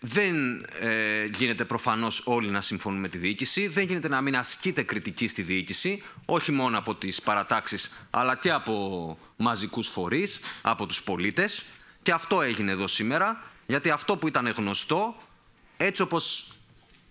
Δεν ε, γίνεται προφανώς όλοι να συμφωνούν με τη διοίκηση. Δεν γίνεται να μην ασκείται κριτική στη διοίκηση, όχι μόνο από τις παρατάξεις, αλλά και από μαζικούς φορείς, από τους πολίτες. Και αυτό έγινε εδώ σήμερα, γιατί αυτό που ήταν γνωστό, έτσι όπως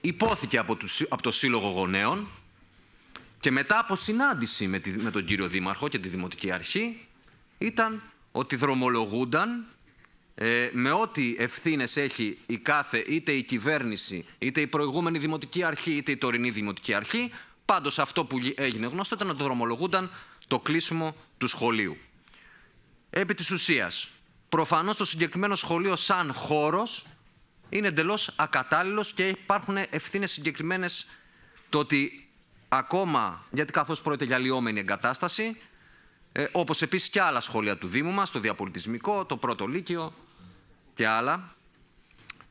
υπόθηκε από, το Σύλλογο Γονέων και μετά από συνάντηση με, με τον κύριο Δήμαρχο και τη Δημοτική Αρχή, ήταν ότι δρομολογούνταν ε, με ό,τι ευθύνες έχει η κάθε είτε η κυβέρνηση, είτε η προηγούμενη δημοτική αρχή, είτε η τωρινή δημοτική αρχή. Πάντως αυτό που έγινε γνωστό ήταν να το δρομολογούνταν το κλείσιμο του σχολείου. Επί της ουσίας, προφανώς το συγκεκριμένο σχολείο, σαν χώρος, είναι εντελώς ακατάλληλος και υπάρχουν ευθύνες συγκεκριμένες το ότι ακόμα, γιατί καθώς πρόκειται για λιόμενη εγκατάσταση, ε, όπως επίσης και άλλα σχολεία του Δήμου μας, το Διαπολιτισμικό, το Πρώτο Λύκειο, και άλλα.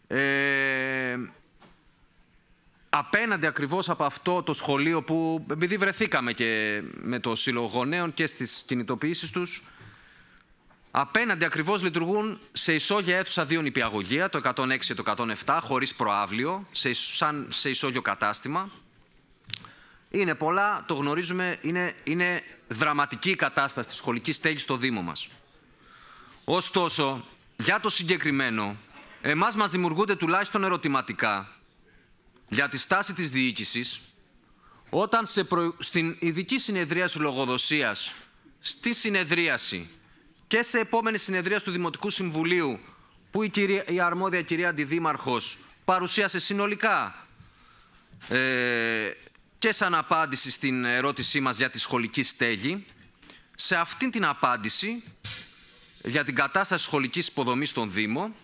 Ε, απέναντι ακριβώς από αυτό το σχολείο που επειδή βρεθήκαμε και με το Σύλλογο και στις κινητοποιήσεις τους απέναντι ακριβώς λειτουργούν σε ισόγεια αίθουσα δύο νηπιαγωγεία το 106 και το 107 χωρίς προάβλιο σε, σαν σε ισόγειο κατάστημα είναι πολλά, το γνωρίζουμε, είναι, είναι δραματική η κατάσταση της σχολικής στέγης στο Δήμο μας. Ωστόσο, για το συγκεκριμένο, εμάς μας δημιουργούνται τουλάχιστον ερωτηματικά για τη στάση της διοίκησης, όταν σε προ... στην ειδική συνεδρίαση λογοδοσίας, στη συνεδρίαση και σε επόμενη συνεδρίαση του Δημοτικού Συμβουλίου, που η, η αρμόδια κυρία Αντιδήμαρχος παρουσίασε συνολικά ε, και σαν απάντηση στην ερώτησή μας για τη σχολική στέγη, σε αυτήν την απάντηση για την κατάσταση σχολικής υποδομής στον Δήμο.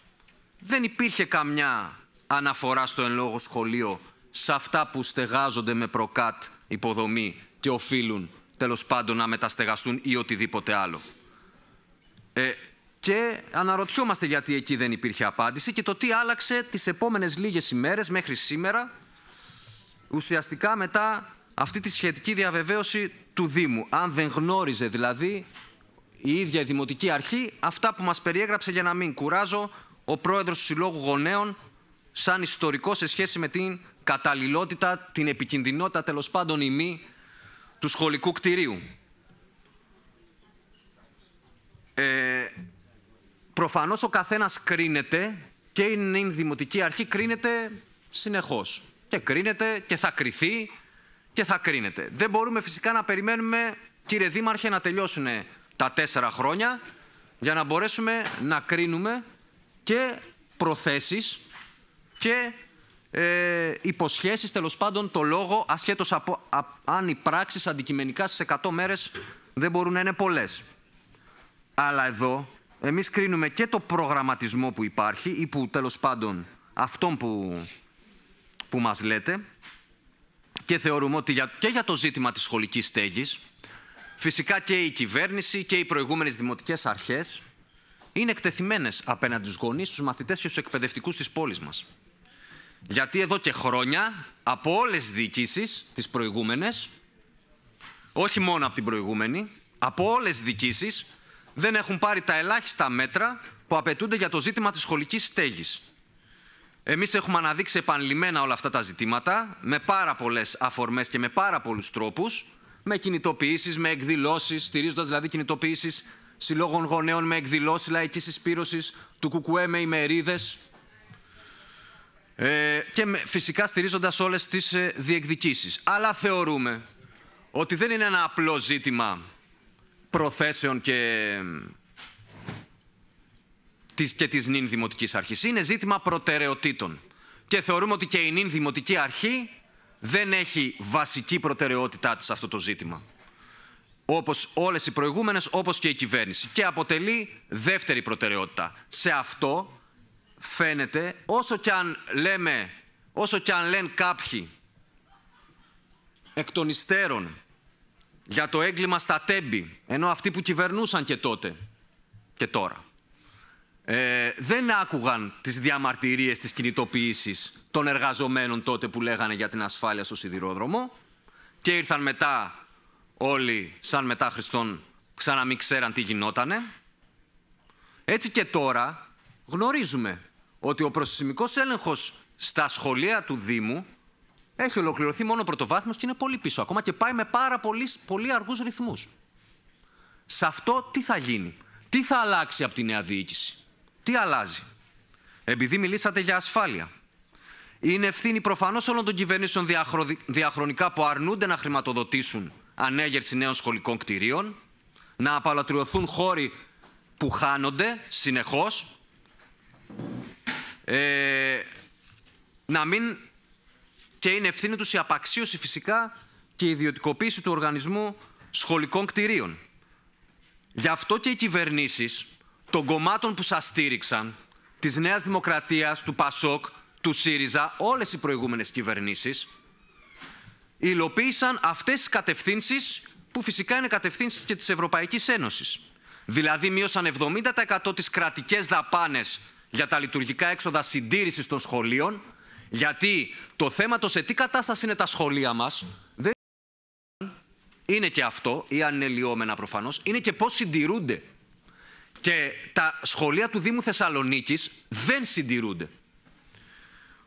Δεν υπήρχε καμιά αναφορά στο εν λόγω σχολείο σε αυτά που στεγάζονται με προκάτ υποδομή και οφείλουν τέλος πάντων να μεταστεγαστούν ή οτιδήποτε άλλο. Ε, και αναρωτιόμαστε γιατί εκεί δεν υπήρχε απάντηση και το τι άλλαξε τις επόμενες λίγες ημέρες μέχρι σήμερα, ουσιαστικά μετά αυτή τη σχετική διαβεβαίωση του Δήμου. Αν δεν γνώριζε δηλαδή η ίδια η Δημοτική Αρχή αυτά που μας περιέγραψε για να μην κουράζω ο πρόεδρος του Συλλόγου Γονέων σαν ιστορικό σε σχέση με την καταλληλότητα, την επικινδυνότητα τέλος πάντων ημί, του σχολικού κτηρίου. Ε, προφανώς ο καθένας κρίνεται και η Δημοτική Αρχή κρίνεται συνεχώς. Και κρίνεται και θα κριθεί και θα κρίνεται. Δεν μπορούμε φυσικά να περιμένουμε, κύριε Δήμαρχε, να τελειώσουν τα τέσσερα χρόνια για να μπορέσουμε να κρίνουμε και προθέσεις και ε, υποσχέσεις τέλος πάντων το λόγο ασχέτως από, αν οι πράξεις αντικειμενικά στις 100 μέρες δεν μπορούν να είναι πολλές. Αλλά εδώ εμείς κρίνουμε και το προγραμματισμό που υπάρχει ή που τέλος πάντων αυτόν που, που μας λέτε και θεωρούμε ότι για, και για το ζήτημα της σχολικής στέγης Φυσικά και η κυβέρνηση και οι προηγούμενες δημοτικές αρχές είναι εκτεθειμένες απέναντι στου γονεί, στου μαθητές και στου εκπαιδευτικούς της πόλης μας. Γιατί εδώ και χρόνια από όλες τις διοικήσεις, τις προηγούμενες, όχι μόνο από την προηγούμενη, από όλες τις διοικήσεις, δεν έχουν πάρει τα ελάχιστα μέτρα που απαιτούνται για το ζήτημα της σχολικής στέγης. Εμείς έχουμε αναδείξει επανειλημμένα όλα αυτά τα ζητήματα με πάρα πολλές αφορμές και με πάρα πολλούς τρόπους με κινητοποιήσεις, με εκδηλώσεις, στηρίζοντας δηλαδή κινητοποιήσεις συλλόγων γονέων με εκδηλώσεις λαϊκής εισπύρωσης, του ΚΚΕ με ημερίδες. ε, και φυσικά στηρίζοντας όλες τις ε, διεκδικήσεις. Αλλά θεωρούμε ότι δεν είναι ένα απλό ζήτημα προθέσεων και, ε, της, και της νυν δημοτικής αρχής. Είναι ζήτημα προτεραιοτήτων. Και θεωρούμε ότι και η νυν δημοτική αρχή δεν έχει βασική προτεραιότητά της αυτό το ζήτημα. Όπως όλες οι προηγούμενες, όπως και η κυβέρνηση. Και αποτελεί δεύτερη προτεραιότητα. Σε αυτό φαίνεται, όσο και αν λέμε, όσο και αν λένε κάποιοι εκ των υστέρων για το έγκλημα στα τέμπη, ενώ αυτοί που κυβερνούσαν και τότε και τώρα ε, δεν άκουγαν τις διαμαρτυρίες της κινητοποίησης των εργαζομένων τότε που λέγανε για την ασφάλεια στο σιδηρόδρομο και ήρθαν μετά όλοι σαν μετά Χριστόν ξανά μην ξέραν τι γινότανε. Έτσι και τώρα γνωρίζουμε ότι ο προσυσμικός έλεγχος στα σχολεία του Δήμου έχει ολοκληρωθεί μόνο πρωτοβάθμιος και είναι πολύ πίσω. Ακόμα και πάει με πάρα πολύ, πολύ αργούς ρυθμούς. Σε αυτό τι θα γίνει, τι θα αλλάξει από τη νέα διοίκηση. Τι αλλάζει. Επειδή μιλήσατε για ασφάλεια. Είναι ευθύνη προφανώς όλων των κυβερνήσεων διαχρονικά που αρνούνται να χρηματοδοτήσουν ανέγερση νέων σχολικών κτηρίων, να απαλατριωθούν χώροι που χάνονται συνεχώς, ε, να μην και είναι ευθύνη τους η απαξίωση φυσικά και η ιδιωτικοποίηση του οργανισμού σχολικών κτηρίων. Γι' αυτό και οι κυβερνήσεις των κομμάτων που σας στήριξαν, της Νέας Δημοκρατίας, του ΠΑΣΟΚ, του ΣΥΡΙΖΑ, όλες οι προηγούμενες κυβερνήσεις, υλοποίησαν αυτές τις κατευθύνσεις που φυσικά είναι κατευθύνσεις και της Ευρωπαϊκής Ένωσης. Δηλαδή μείωσαν 70% τις κρατικές δαπάνες για τα λειτουργικά έξοδα συντήρησης των σχολείων, γιατί το θέμα το σε τι κατάσταση είναι τα σχολεία μας, δεν είναι και αυτό, ή λιώμενα προφανώς, είναι και πώς συντηρούνται και τα σχολεία του Δήμου Θεσσαλονίκης δεν συντηρούνται.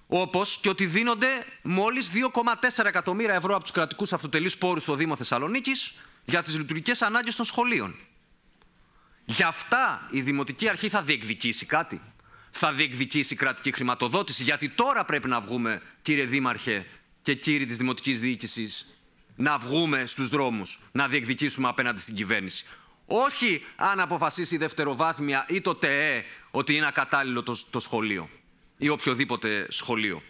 Όπως και ότι δίνονται μόλις 2,4 εκατομμύρια ευρώ από τους κρατικούς αυτοτελείς πόρους στο Δήμο Θεσσαλονίκης για τις λειτουργικές ανάγκες των σχολείων. Γι' αυτά η Δημοτική Αρχή θα διεκδικήσει κάτι. Θα διεκδικήσει κρατική χρηματοδότηση. Γιατί τώρα πρέπει να βγούμε, κύριε Δήμαρχε και κύριοι της Δημοτικής Διοίκησης, να βγούμε στους δρόμους, να διεκδικήσουμε απέναντι στην κυβέρνηση. Όχι αν αποφασίσει η δευτεροβάθμια ή το ΤΕΕ ότι είναι ακατάλληλο το, το σχολείο ή οποιοδήποτε σχολείο.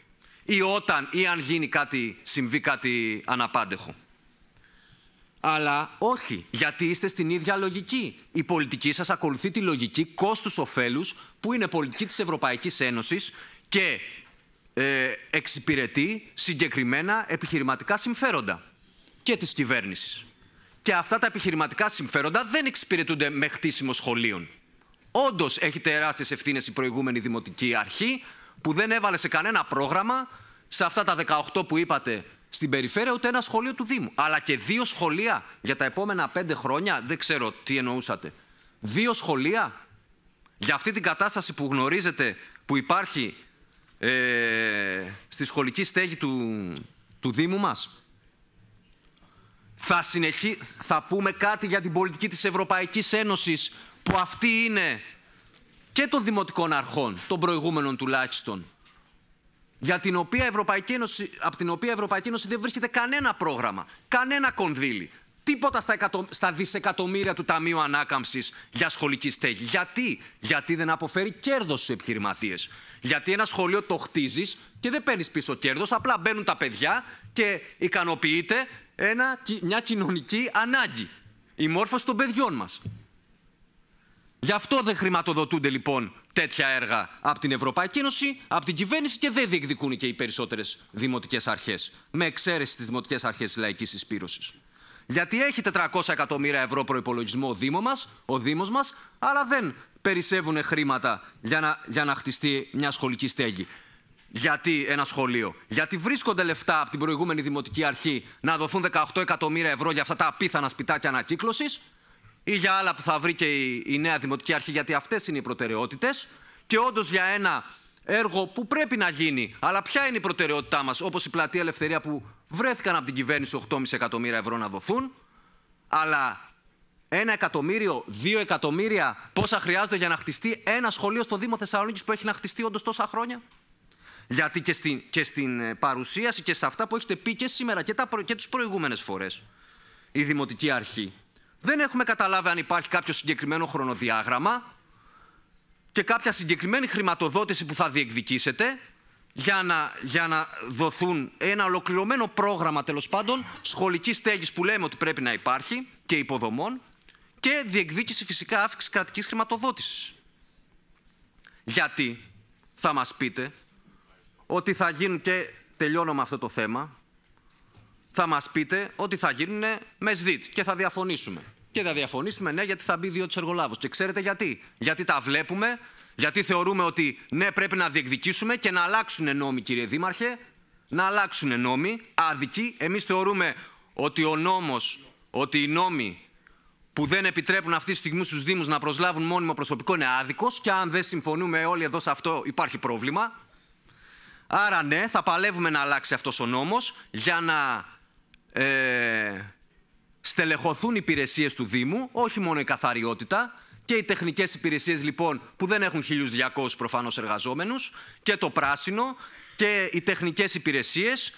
Ή όταν ή αν γίνει κάτι, συμβεί κάτι αναπάντεχο. Αλλά όχι, γιατί είστε στην ίδια λογική. Η πολιτική σας ακολουθεί τη λογική κόστους-οφέλους που είναι πολιτική της Ευρωπαϊκής Ένωσης και ε, εξυπηρετεί συγκεκριμένα επιχειρηματικά συμφέροντα και της κυβέρνησης και αυτά τα επιχειρηματικά συμφέροντα δεν εξυπηρετούνται με χτίσιμο σχολείων. Όντως έχει τεράστιες ευθύνες η προηγούμενη δημοτική αρχή που δεν έβαλε σε κανένα πρόγραμμα σε αυτά τα 18 που είπατε στην περιφέρεια ούτε ένα σχολείο του Δήμου. Αλλά και δύο σχολεία για τα επόμενα πέντε χρόνια. Δεν ξέρω τι εννοούσατε. Δύο σχολεία για αυτή την κατάσταση που γνωρίζετε που υπάρχει ε, στη σχολική στέγη του, του Δήμου μας. Θα, θα πούμε κάτι για την πολιτική της Ευρωπαϊκής Ένωσης που αυτή είναι και των δημοτικών αρχών, των προηγούμενων τουλάχιστον, για την οποία Ευρωπαϊκή Ένωση, από την οποία η Ευρωπαϊκή Ένωση δεν βρίσκεται κανένα πρόγραμμα, κανένα κονδύλι, τίποτα στα, εκατο... στα δισεκατομμύρια του Ταμείου Ανάκαμψης για σχολική στέγη. Γιατί? Γιατί δεν αποφέρει κέρδος στους επιχειρηματίες. Γιατί ένα σχολείο το χτίζεις και δεν παίρνεις πίσω κέρδος, απλά μπαίνουν τα παιδιά και ικανοποιείται ένα, μια κοινωνική ανάγκη. Η μόρφωση των παιδιών μας. Γι' αυτό δεν χρηματοδοτούνται λοιπόν τέτοια έργα από την Ευρωπαϊκή Ένωση, από την κυβέρνηση και δεν διεκδικούν και οι περισσότερες δημοτικές αρχές. Με εξαίρεση τις δημοτικές αρχές λαϊκής εισπήρωσης. Γιατί έχει 400 εκατομμύρια ευρώ προϋπολογισμό ο Δήμος μας, ο Δήμος μας, αλλά δεν περισσεύουν χρήματα για να, για να χτιστεί μια σχολική στέγη γιατί ένα σχολείο. Γιατί βρίσκονται λεφτά από την προηγούμενη δημοτική αρχή να δοθούν 18 εκατομμύρια ευρώ για αυτά τα απίθανα σπιτάκια ανακύκλωσης ή για άλλα που θα βρει και η, νέα δημοτική αρχή, γιατί αυτές είναι οι προτεραιότητες. Και όντως για ένα έργο που πρέπει να γίνει, αλλά ποια είναι η προτεραιότητά μας, όπως η Πλατεία Ελευθερία που βρέθηκαν από την κυβέρνηση 8,5 εκατομμύρια ευρώ να δοθούν, αλλά ένα εκατομμύριο, δύο εκατομμύρια, πόσα χρειάζονται για να χτιστεί ένα σχολείο στο Δήμο Θεσσαλονίκης που έχει να χτιστεί όντως τόσα χρόνια. Γιατί και στην, ε, παρουσίαση και σε αυτά που έχετε πει και σήμερα και, τα, και τις προηγούμενες φορές η Δημοτική Αρχή δεν έχουμε καταλάβει αν υπάρχει κάποιο συγκεκριμένο χρονοδιάγραμμα και κάποια συγκεκριμένη χρηματοδότηση που θα διεκδικήσετε για να, για να δοθούν ένα ολοκληρωμένο πρόγραμμα τέλος πάντων σχολική στέγης που λέμε ότι πρέπει να υπάρχει και υποδομών και διεκδίκηση φυσικά αύξησης κρατικής χρηματοδότησης. Γιατί θα μας πείτε ότι θα γίνουν και τελειώνω με αυτό το θέμα, θα μας πείτε ότι θα γίνουν με ΣΔΙΤ και θα διαφωνήσουμε. Και θα διαφωνήσουμε, ναι, γιατί θα μπει δύο της εργολάβος. Και ξέρετε γιατί. Γιατί τα βλέπουμε, γιατί θεωρούμε ότι ναι, πρέπει να διεκδικήσουμε και να αλλάξουν νόμοι, κύριε Δήμαρχε, να αλλάξουν νόμοι, άδικοι. Εμείς θεωρούμε ότι ο νόμος, ότι οι νόμοι που δεν επιτρέπουν αυτή τη στιγμή στους Δήμους να προσλάβουν μόνιμο προσωπικό είναι άδικος και αν δεν συμφωνούμε όλοι εδώ σε αυτό υπάρχει πρόβλημα. Άρα ναι, θα παλεύουμε να αλλάξει αυτός ο νόμος για να ε, στελεχωθούν οι υπηρεσίες του Δήμου, όχι μόνο η καθαριότητα και οι τεχνικές υπηρεσίες λοιπόν που δεν έχουν 1.200 προφανώς εργαζόμενους και το πράσινο και οι τεχνικές υπηρεσίες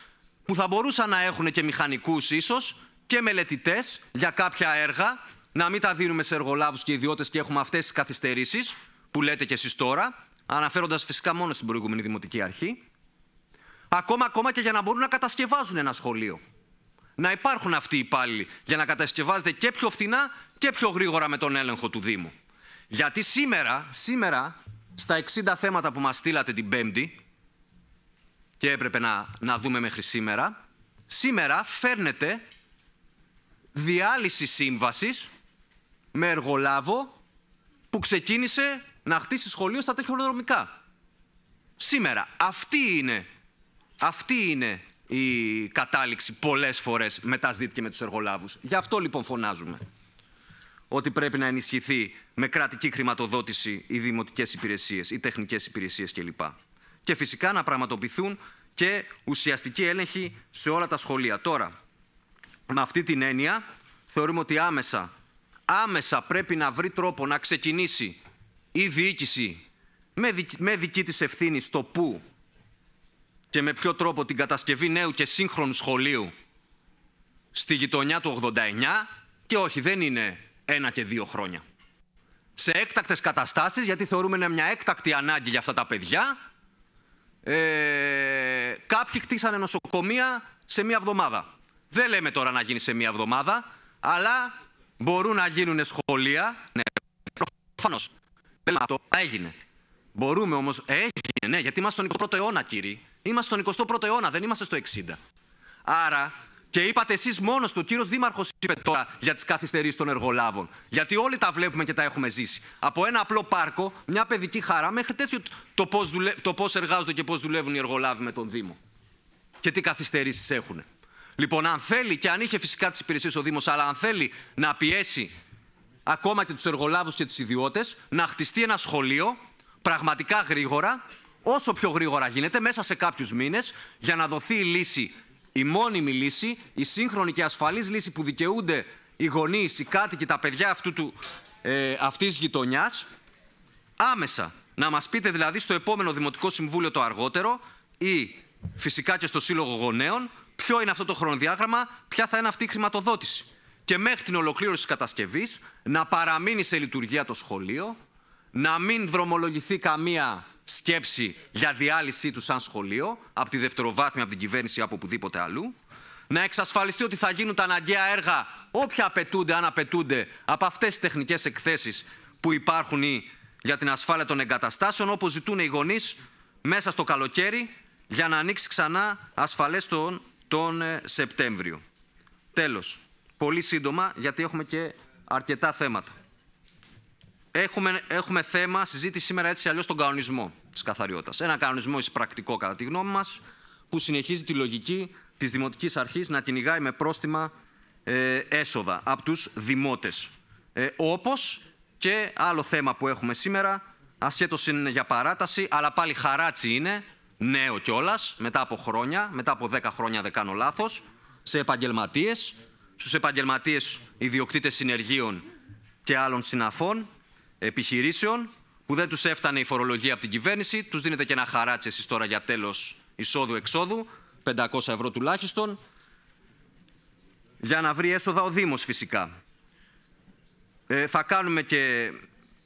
που θα μπορούσαν να έχουν και μηχανικούς ίσως και μελετητές για κάποια έργα, να μην τα δίνουμε σε εργολάβους και ιδιώτες και έχουμε αυτές τις καθυστερήσεις που λέτε και εσείς τώρα, αναφέροντας φυσικά μόνο στην προηγούμενη Δημοτική Αρχή. Ακόμα, ακόμα και για να μπορούν να κατασκευάζουν ένα σχολείο. Να υπάρχουν αυτοί οι υπάλληλοι για να κατασκευάζεται και πιο φθηνά και πιο γρήγορα με τον έλεγχο του Δήμου. Γιατί σήμερα, σήμερα στα 60 θέματα που μας στείλατε την Πέμπτη και έπρεπε να, να δούμε μέχρι σήμερα, σήμερα φέρνετε διάλυση σύμβασης με εργολάβο που ξεκίνησε να χτίσει σχολείο στα τεχνοδρομικά. Σήμερα αυτή είναι αυτή είναι η κατάληξη πολλές φορές με τα ΣΔΙΤ και με τους εργολάβους. Γι' αυτό λοιπόν φωνάζουμε ότι πρέπει να ενισχυθεί με κρατική χρηματοδότηση οι δημοτικές υπηρεσίες, οι τεχνικές υπηρεσίες κλπ. Και φυσικά να πραγματοποιηθούν και ουσιαστική έλεγχη σε όλα τα σχολεία. Τώρα, με αυτή την έννοια, θεωρούμε ότι άμεσα, άμεσα πρέπει να βρει τρόπο να ξεκινήσει η διοίκηση με δική της ευθύνη στο πού και με ποιο τρόπο την κατασκευή νέου και σύγχρονου σχολείου στη γειτονιά του 89 και όχι δεν είναι ένα και δύο χρόνια. Σε έκτακτες καταστάσεις, γιατί θεωρούμε είναι μια έκτακτη ανάγκη για αυτά τα παιδιά, ε, κάποιοι χτίσανε νοσοκομεία σε μία εβδομάδα. Δεν λέμε τώρα να γίνει σε μία εβδομάδα, αλλά μπορούν να γίνουν σχολεία. Ναι, προφανώς. Δεν έγινε. Μπορούμε όμως... Έγινε, ναι, γιατί είμαστε στον 21ο αιώνα, κύριοι. Είμαστε στον 21ο αιώνα, δεν είμαστε στο 60. Άρα, και είπατε εσείς μόνος του, ο κύριος Δήμαρχος είπε τώρα για τις καθυστερήσεις των εργολάβων. Γιατί όλοι τα βλέπουμε και τα έχουμε ζήσει. Από ένα απλό πάρκο, μια παιδική χαρά, μέχρι τέτοιο το πώς δουλε... εργάζονται και πώς δουλεύουν οι εργολάβοι με τον Δήμο. Και τι καθυστερήσεις έχουν. Λοιπόν, αν θέλει και αν είχε φυσικά τις υπηρεσίες ο Δήμος, αλλά αν θέλει να πιέσει ακόμα και τους εργολάβους και τους ιδιώτες, να χτιστεί ένα σχολείο πραγματικά γρήγορα όσο πιο γρήγορα γίνεται, μέσα σε κάποιους μήνες, για να δοθεί η λύση, η μόνιμη λύση, η σύγχρονη και ασφαλής λύση που δικαιούνται οι γονείς, οι κάτοικοι, τα παιδιά αυτού του, ε, αυτής γειτονιάς, άμεσα. Να μας πείτε δηλαδή στο επόμενο Δημοτικό Συμβούλιο το αργότερο ή φυσικά και στο Σύλλογο Γονέων ποιο είναι αυτό το χρονοδιάγραμμα, ποια θα είναι αυτή η χρηματοδότηση. Και μέχρι την ολοκλήρωση της κατασκευής να παραμείνει σε λειτουργία το σχολείο, να μην δρομολογηθεί καμία σκέψη για διάλυσή του σαν σχολείο, από τη δευτεροβάθμια, από την κυβέρνηση, από οπουδήποτε αλλού. Να εξασφαλιστεί ότι θα γίνουν τα αναγκαία έργα, όποια απαιτούνται, αν απαιτούνται, από αυτές τις τεχνικές εκθέσεις που υπάρχουν για την ασφάλεια των εγκαταστάσεων, όπως ζητούν οι γονείς μέσα στο καλοκαίρι, για να ανοίξει ξανά ασφαλές τον, ε, Σεπτέμβριο. Τέλος, πολύ σύντομα, γιατί έχουμε και αρκετά θέματα. Έχουμε, έχουμε θέμα συζήτηση σήμερα έτσι αλλιώς τον κανονισμό της καθαριότητας. Ένα κανονισμό πρακτικό κατά τη γνώμη μας, που συνεχίζει τη λογική της δημοτικής αρχής να κυνηγάει με πρόστιμα ε, έσοδα από τους δημότες. Ε, Όπως και άλλο θέμα που έχουμε σήμερα, ασχέτως είναι για παράταση, αλλά πάλι χαράτσι είναι, νέο κιόλας, μετά από χρόνια, μετά από 10 χρόνια, δεν κάνω λάθος, σε επαγγελματίες, στους επαγγελματίες ιδιοκτήτες συνεργείων και άλλων συναφών, επιχειρήσεων που δεν τους έφτανε η φορολογία από την κυβέρνηση, τους δίνετε και ένα χαράτσι εσείς τώρα για τέλος εισόδου-εξόδου, 500 ευρώ τουλάχιστον, για να βρει έσοδα ο Δήμος φυσικά. Ε, θα κάνουμε και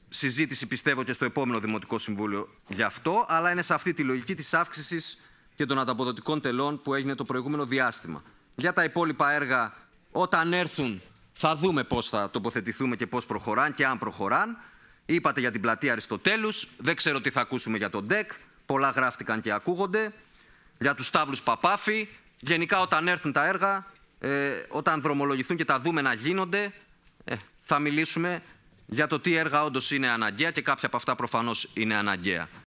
συζήτηση πιστεύω και στο επόμενο Δημοτικό Συμβούλιο γι' αυτό, αλλά είναι σε αυτή τη λογική της αύξησης και των ανταποδοτικών τελών που έγινε το προηγούμενο διάστημα. Για τα υπόλοιπα έργα, όταν έρθουν, θα δούμε πώς θα τοποθετηθούμε και πώς προχωράν και αν προχωράν. Είπατε για την πλατεία Αριστοτέλους, δεν ξέρω τι θα ακούσουμε για τον ΤΕΚ, πολλά γράφτηκαν και ακούγονται. Για τους τάβλους Παπάφη, γενικά όταν έρθουν τα έργα, ε, όταν δρομολογηθούν και τα δούμε να γίνονται, ε, θα μιλήσουμε για το τι έργα όντως είναι αναγκαία και κάποια από αυτά προφανώς είναι αναγκαία.